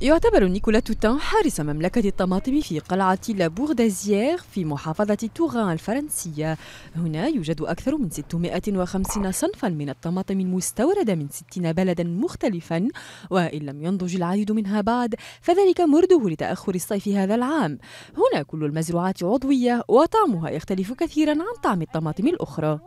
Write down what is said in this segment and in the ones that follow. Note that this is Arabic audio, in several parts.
يعتبر نيكولا توتان حارس مملكة الطماطم في قلعة لابوردازيير في محافظة توغان الفرنسية هنا يوجد أكثر من 650 صنفا من الطماطم المستوردة من 60 بلدا مختلفا وإن لم ينضج العديد منها بعد فذلك مرده لتأخر الصيف هذا العام هنا كل المزروعات عضوية وطعمها يختلف كثيرا عن طعم الطماطم الأخرى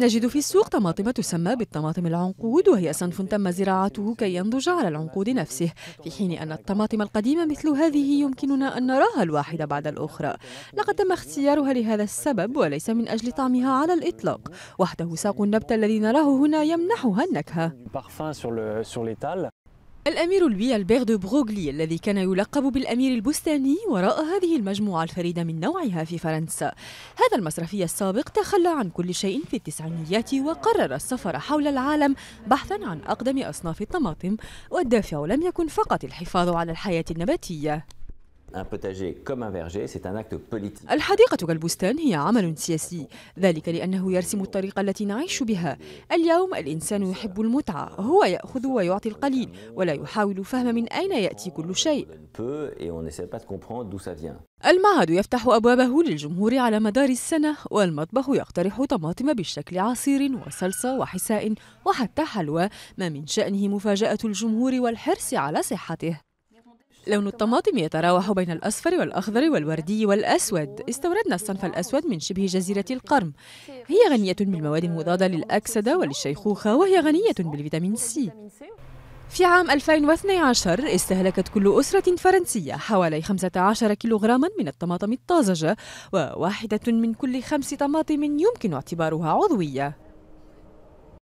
نجد في السوق طماطم تسمى بالطماطم العنقود وهي صنف تم زراعته كي ينضج على العنقود نفسه في حين أن الطماطم القديمة مثل هذه يمكننا أن نراها الواحدة بعد الأخرى لقد تم اختيارها لهذا السبب وليس من أجل طعمها على الإطلاق وحده ساق النبت الذي نراه هنا يمنحها النكهة الأمير لوي البير دو بروغلي الذي كان يلقب بالأمير البستاني وراء هذه المجموعة الفريدة من نوعها في فرنسا هذا المصرفي السابق تخلى عن كل شيء في التسعينيات وقرر السفر حول العالم بحثا عن أقدم أصناف الطماطم والدافع لم يكن فقط الحفاظ على الحياة النباتية الحديقة كالبستان هي عمل سياسي ذلك لأنه يرسم الطريقة التي نعيش بها اليوم الإنسان يحب المتعة هو يأخذ ويعطي القليل ولا يحاول فهم من أين يأتي كل شيء المعهد يفتح أبوابه للجمهور على مدار السنة والمطبخ يقترح طماطم بشكل عصير وصلصة وحساء وحتى حلوى ما من شأنه مفاجأة الجمهور والحرص على صحته لون الطماطم يتراوح بين الأصفر والأخضر والوردي والأسود استوردنا الصنف الأسود من شبه جزيرة القرم هي غنية بالمواد المضادة للأكسدة وللشيخوخة وهي غنية بالفيتامين سي في عام 2012 استهلكت كل أسرة فرنسية حوالي 15 كيلوغراما من الطماطم الطازجة وواحدة من كل خمس طماطم يمكن اعتبارها عضوية